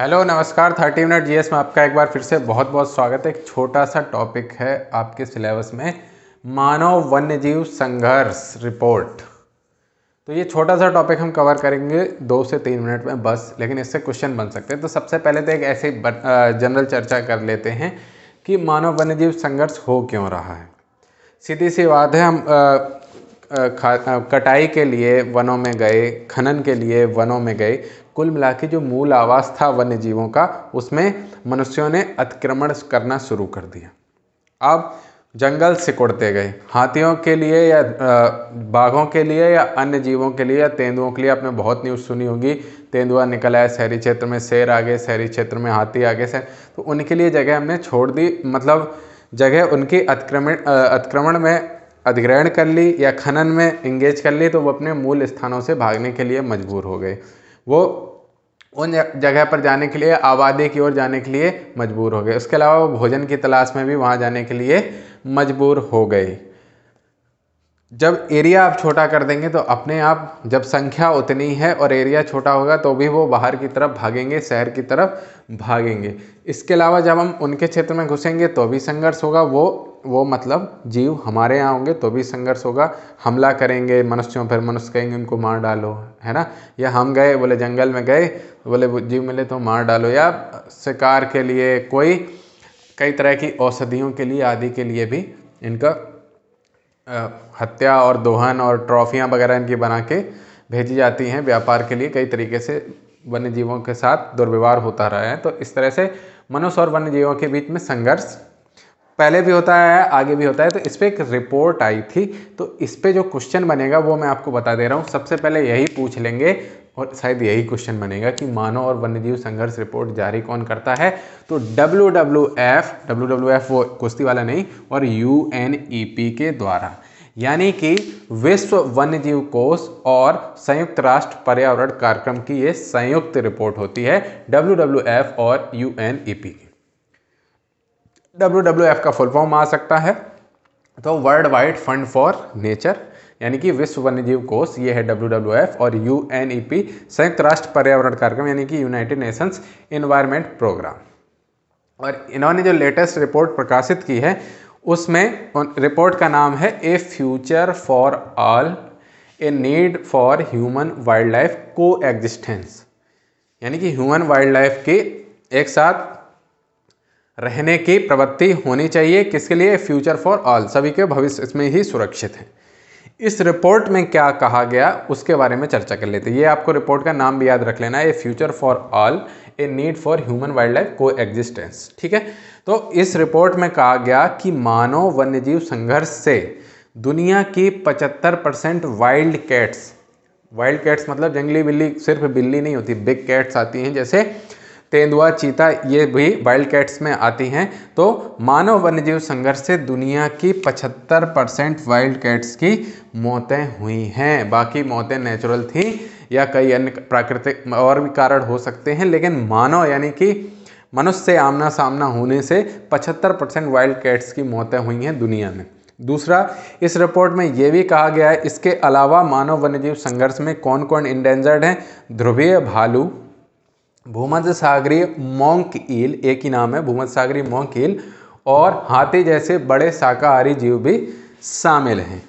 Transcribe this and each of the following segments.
hello नमस्कार thirty minute GS में आपका एक बार फिर से बहुत बहुत स्वागत है एक छोटा सा टॉपिक है आपके सिलेबस में मानव वन्यजीव संघर्ष रिपोर्ट तो ये छोटा सा टॉपिक हम कवर करेंगे दो से तीन मिनट में बस लेकिन इससे क्वेश्चन बन सकते हैं तो सबसे पहले तो एक ऐसे जनरल चर्चा कर लेते हैं कि मानव वन्यजीव संघर्ष हो क्यों रहा है सीधी सी बात है हम कटाई के लिए वनों में गए खनन के लिए वनों में गए कुल मिला के जो मूल आवास था वन्य जीवों का उसमें मनुष्यों ने अतिक्रमण करना शुरू कर दिया अब जंगल सिकुड़ते गए हाथियों के लिए या बाघों के लिए या अन्य जीवों के लिए या तेंदुओं के लिए आपने बहुत न्यूज़ सुनी होगी तेंदुआ निकल आया शहरी क्षेत्र में शेर आ गए शहरी क्षेत्र में हाथी आ गए सर तो उनके लिए जगह हमने छोड़ दी मतलब जगह उनकी अतिक्रमण अतिक्रमण में अधिग्रहण कर ली या खनन में इंगेज कर ली तो वो अपने मूल स्थानों से भागने के लिए मजबूर हो गए वो उन जगह पर जाने के लिए आबादी की ओर जाने के लिए मजबूर हो गए उसके अलावा वो भोजन की तलाश में भी वहाँ जाने के लिए मजबूर हो गए जब एरिया आप छोटा कर देंगे तो अपने आप जब संख्या उतनी है और एरिया छोटा होगा तो भी वो बाहर की तरफ भागेंगे शहर की तरफ भागेंगे इसके अलावा जब हम उनके क्षेत्र में घुसेंगे तो भी संघर्ष होगा वो वो मतलब जीव हमारे यहाँ होंगे तो भी संघर्ष होगा हमला करेंगे मनुष्यों पर मनुष्य कहेंगे उनको मार डालो है ना या हम गए बोले जंगल में गए बोले जीव मिले तो मार डालो या शिकार के लिए कोई कई तरह की औषधियों के लिए आदि के लिए भी इनका हत्या और दोहन और ट्रॉफियाँ वगैरह इनकी बना के भेजी जाती हैं व्यापार के लिए कई तरीके से वन्य जीवों के साथ दुर्व्यवहार होता रहा है तो इस तरह से मनुष्य और वन्य जीवों के बीच में संघर्ष पहले भी होता है आगे भी होता है तो इस पर एक रिपोर्ट आई थी तो इस पर जो क्वेश्चन बनेगा वो मैं आपको बता दे रहा हूँ सबसे पहले यही पूछ लेंगे और शायद यही क्वेश्चन बनेगा कि मानव और वन्यजीव संघर्ष रिपोर्ट जारी कौन करता है तो W W F W W F वो कुश्ती वाला नहीं और यू एन ई पी के द्वारा यानी कि विश्व वन्यजीव कोष और संयुक्त राष्ट्र पर्यावरण कार्यक्रम की ये संयुक्त रिपोर्ट होती है डब्ल्यू डब्ल्यू एफ और यू एन ई पी की डब्ल्यू डब्ल्यू एफ का फुल फॉर्म आ सकता है तो world wide fund for nature यानी कि विश्व वन्यजीव कोष ये है डब्ल्यू डब्ल्यू एफ और यू एन ई पी संयुक्त राष्ट्र पर्यावरण कार्यक्रम यानी कि यूनाइटेड नेशंस इन्वायरमेंट प्रोग्राम और इन्होंने जो लेटेस्ट रिपोर्ट प्रकाशित की है उसमें रिपोर्ट का नाम है a future for all a need for human wild life coexistence यानी कि ह्यूमन वाइल्ड लाइफ के एक साथ रहने की प्रवृत्ति होनी चाहिए किसके लिए फ्यूचर फॉर ऑल सभी के भविष्य इसमें ही सुरक्षित है इस रिपोर्ट में क्या कहा गया उसके बारे में चर्चा कर लेते हैं ये आपको रिपोर्ट का नाम भी याद रख लेना है a future for all a need for human wild life coexistence ठीक है तो इस रिपोर्ट में कहा गया कि मानव वन्यजीव संघर्ष से दुनिया की 75 percent wild cats wild cats मतलब जंगली बिल्ली सिर्फ बिल्ली नहीं होती बिग कैट्स आती हैं जैसे तेंदुआ चीता ये भी वाइल्ड कैट्स में आती हैं तो मानव वन्यजीव संघर्ष से दुनिया की 75 परसेंट वाइल्ड कैट्स की मौतें हुई हैं बाकी मौतें नेचुरल थी या कई अन्य प्राकृतिक और भी कारण हो सकते हैं लेकिन मानव यानी कि मनुष्य से आमना सामना होने से 75 परसेंट वाइल्ड कैट्स की मौतें हुई हैं दुनिया में दूसरा इस रिपोर्ट में यह भी कहा गया है इसके अलावा मानव वन्यजीव संघर्ष में कौन कौन इंडेंजर्ड हैं ध्रुवीय भालू भूमध्य सागरी मोंक ईल एक ही नाम है भूमध्य सागरी मोंक ईल और हाथी जैसे बड़े शाकाहारी जीव भी शामिल हैं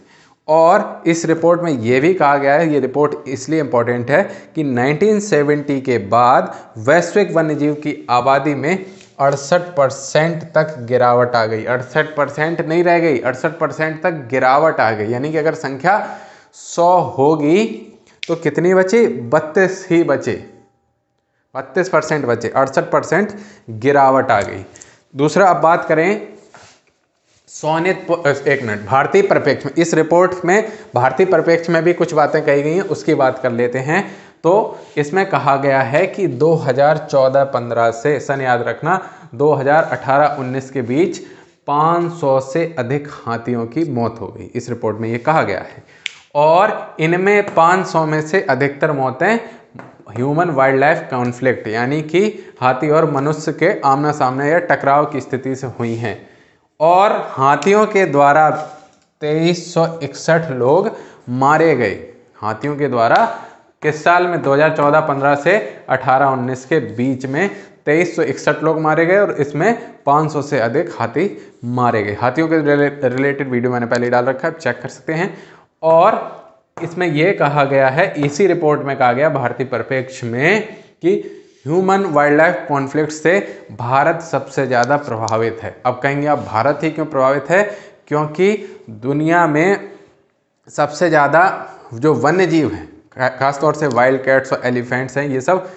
और इस रिपोर्ट में यह भी कहा गया है ये रिपोर्ट इसलिए इम्पॉर्टेंट है कि 1970 के बाद वैश्विक वन्यजीव की आबादी में अड़सठ परसेंट तक गिरावट आ गई अड़सठ परसेंट नहीं रह गई अड़सठ परसेंट तक गिरावट आ गई यानी कि अगर संख्या 100 होगी तो कितनी बची बत्तीस ही बचे बत्तीस परसेंट बचे अड़सठ परसेंट गिरावट आ गई दूसरा अब बात करें सोनित एक मिनट भारतीय परिप्रेक्ष्य में इस रिपोर्ट में भारतीय परिप्रेक्ष्य में भी कुछ बातें कही गई हैं उसकी बात कर लेते हैं तो इसमें कहा गया है कि 2014-15 से सन याद रखना 2018-19 के बीच 500 से अधिक हाथियों की मौत हो गई इस रिपोर्ट में ये कहा गया है और इनमें 500 में से अधिकतर मौतें ह्यूमन वाइल्ड लाइफ कॉन्फ्लिक्ट यानी कि हाथी और मनुष्य के आमना सामने या टकराव की स्थिति से हुई हैं और हाथियों के द्वारा तेईस लोग मारे गए हाथियों के द्वारा किस साल में 2014-15 से 18-19 के बीच में तेईस लोग मारे गए और इसमें 500 से अधिक हाथी मारे गए हाथियों के रिलेटेड वीडियो मैंने पहले डाल रखा है चेक कर सकते हैं और इसमें यह कहा गया है इसी रिपोर्ट में कहा गया भारतीय परिप्रेक्ष्य में कि ह्यूमन वाइल्ड लाइफ कॉन्फ्लिक्ट से भारत सबसे ज़्यादा प्रभावित है अब कहेंगे आप भारत ही क्यों प्रभावित है क्योंकि दुनिया में सबसे ज़्यादा जो वन्य जीव हैं खासतौर से वाइल्ड कैट्स और एलिफेंट्स हैं ये सब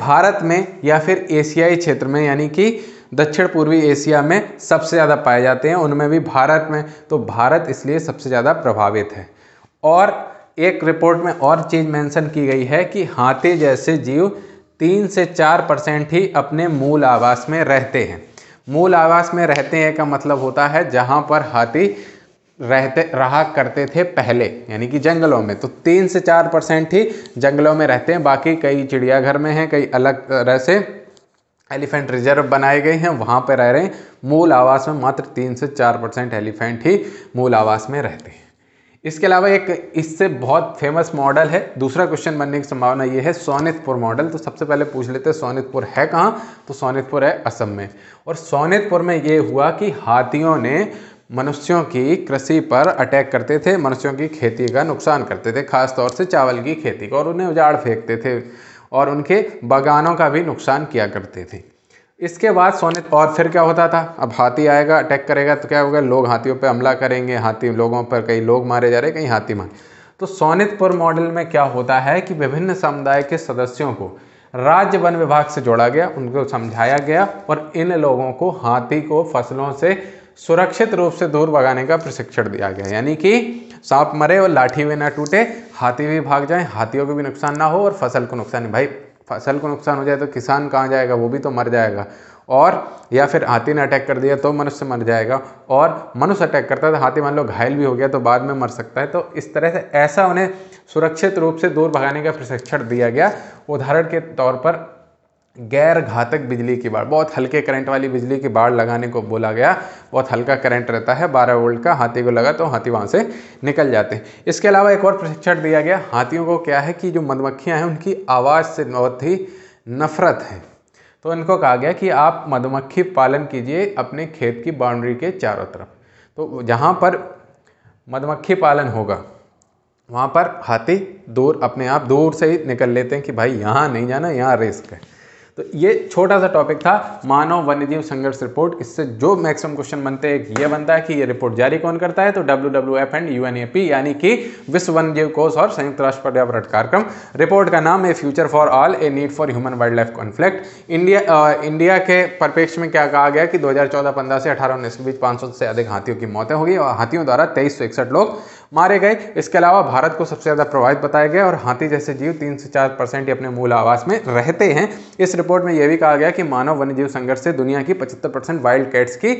भारत में या फिर एशियाई क्षेत्र में यानी कि दक्षिण पूर्वी एशिया में सबसे ज़्यादा पाए जाते हैं उनमें भी भारत में तो भारत इसलिए सबसे ज़्यादा प्रभावित है और एक रिपोर्ट में और चीज़ मेंशन की गई है कि हाथी जैसे जीव तीन से चार परसेंट ही अपने मूल आवास में रहते हैं मूल आवास में रहते हैं का मतलब होता है जहाँ पर हाथी रहते रहा करते थे पहले यानी कि जंगलों में तो तीन से चार परसेंट ही जंगलों में रहते हैं बाकी कई चिड़ियाघर में हैं कई अलग तरह से एलिफेंट रिजर्व बनाए गए हैं वहाँ पर रह रहे हैं मूल आवास में मात्र तीन से चार परसेंट एलिफेंट ही मूल आवास में रहते हैं इसके अलावा एक इससे बहुत फेमस मॉडल है दूसरा क्वेश्चन बनने की संभावना ये है सोनितपुर मॉडल तो सबसे पहले पूछ लेते हैं सोनितपुर है कहाँ तो सोनितपुर है असम में और सोनितपुर में ये हुआ कि हाथियों ने मनुष्यों की कृषि पर अटैक करते थे मनुष्यों की खेती का नुकसान करते थे खासतौर से चावल की खेती का और उन्हें उजाड़ फेंकते थे और उनके बागानों का भी नुकसान किया करते थे इसके बाद सोनित और फिर क्या होता था अब हाथी आएगा अटैक करेगा तो क्या होगा लोग हाथियों पर हमला करेंगे हाथी लोगों पर कई लोग मारे जा रहे कहीं हाथी मारे तो सोनितपुर मॉडल में क्या होता है कि विभिन्न समुदाय के सदस्यों को राज्य वन विभाग से जोड़ा गया उनको समझाया गया और इन लोगों को हाथी को फसलों से सुरक्षित रूप से दूर भगाने का प्रशिक्षण दिया गया यानी कि सांप मरे और लाठी भी ना टूटे हाथी भी भाग जाए हाथियों को भी नुकसान ना हो और फसल को नुकसान भाई फसल को नुकसान हो जाए तो किसान कहाँ जाएगा वो भी तो मर जाएगा और या फिर हाथी ने अटैक कर दिया तो मनुष्य मर जाएगा और मनुष्य अटैक करता है तो हाथी मान लो घायल भी हो गया तो बाद में मर सकता है तो इस तरह से ऐसा उन्हें सुरक्षित रूप से दूर भगाने का प्रशिक्षण दिया गया उदाहरण के तौर पर गैर घातक बिजली की बाढ़ बहुत हल्के करंट वाली बिजली की बाढ़ लगाने को बोला गया बहुत हल्का करंट रहता है 12 वोल्ट का हाथी को लगा तो हाथी वहाँ से निकल जाते हैं इसके अलावा एक और प्रशिक्षण दिया गया हाथियों को क्या है कि जो मधुमक्खियाँ हैं उनकी आवाज़ से बहुत ही नफरत है तो इनको कहा गया कि आप मधुमक्खी पालन कीजिए अपने खेत की बाउंड्री के चारों तरफ तो जहाँ पर मधुमक्खी पालन होगा वहाँ पर हाथी दूर अपने आप दूर से ही निकल लेते हैं कि भाई यहाँ नहीं जाना यहाँ रिस्क है तो ये छोटा सा टॉपिक था मानव वन्यजीव संघर्ष रिपोर्ट इससे जो मैक्सिमम क्वेश्चन बनते हैं ये बनता है कि ये रिपोर्ट जारी कौन करता है तो W W F and U N E P यानी कि विश्व वन्यजीव कोष और संयुक्त राष्ट्र पर्यावरण कार्यक्रम रिपोर्ट का नाम a future for all a need for human wild wildlife conflict India India के परिपेक्ष में क्या कहा गया कि दो हज़ार चौदह पंद्रह से अठारह उन्नीस के बीच पाँच सौ से अधिक हाथियों की मौतें होगी और हाथियों द्वारा तेईस सौ इकसठ लोग मारे गए इसके अलावा भारत को सबसे ज़्यादा प्रभावित बताया गया और हाथी जैसे जीव तीन से चार परसेंट अपने मूल आवास में रहते हैं इस रिपोर्ट में यह भी कहा गया कि मानव वन्यजीव संघर्ष से दुनिया की पचहत्तर परसेंट वाइल्ड कैट्स की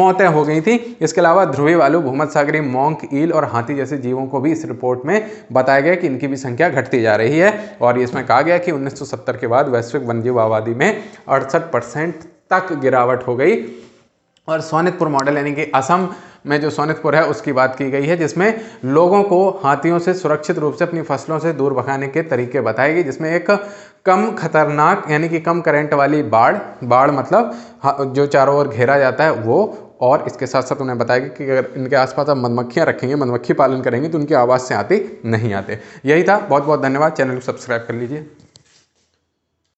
मौतें हो गई थी इसके अलावा ध्रुवी वालू भूमत सागरी मोंक ईल और हाथी जैसे जीवों को भी इस रिपोर्ट में बताया गया कि इनकी भी संख्या घटती जा रही है और इसमें कहा गया कि उन्नीस के बाद वैश्विक वन्यजीव आबादी में अड़सठ परसेंट तक गिरावट हो गई और सोनितपुर मॉडल यानी कि असम में जो सोनितपुर है उसकी बात की गई है जिसमें लोगों को हाथियों से सुरक्षित रूप से अपनी फसलों से दूर भगाने के तरीके बताए गए जिसमें एक कम खतरनाक यानी कि कम करंट वाली बाढ़ बाढ़ मतलब जो चारों ओर घेरा जाता है वो और इसके साथ साथ उन्हें बताया गया कि अगर इनके आसपास आप मधुमक्खियाँ रखेंगे मधुमक्खी पालन करेंगे तो उनकी आवाज़ से आते नहीं आते यही था बहुत बहुत धन्यवाद चैनल को सब्सक्राइब कर लीजिए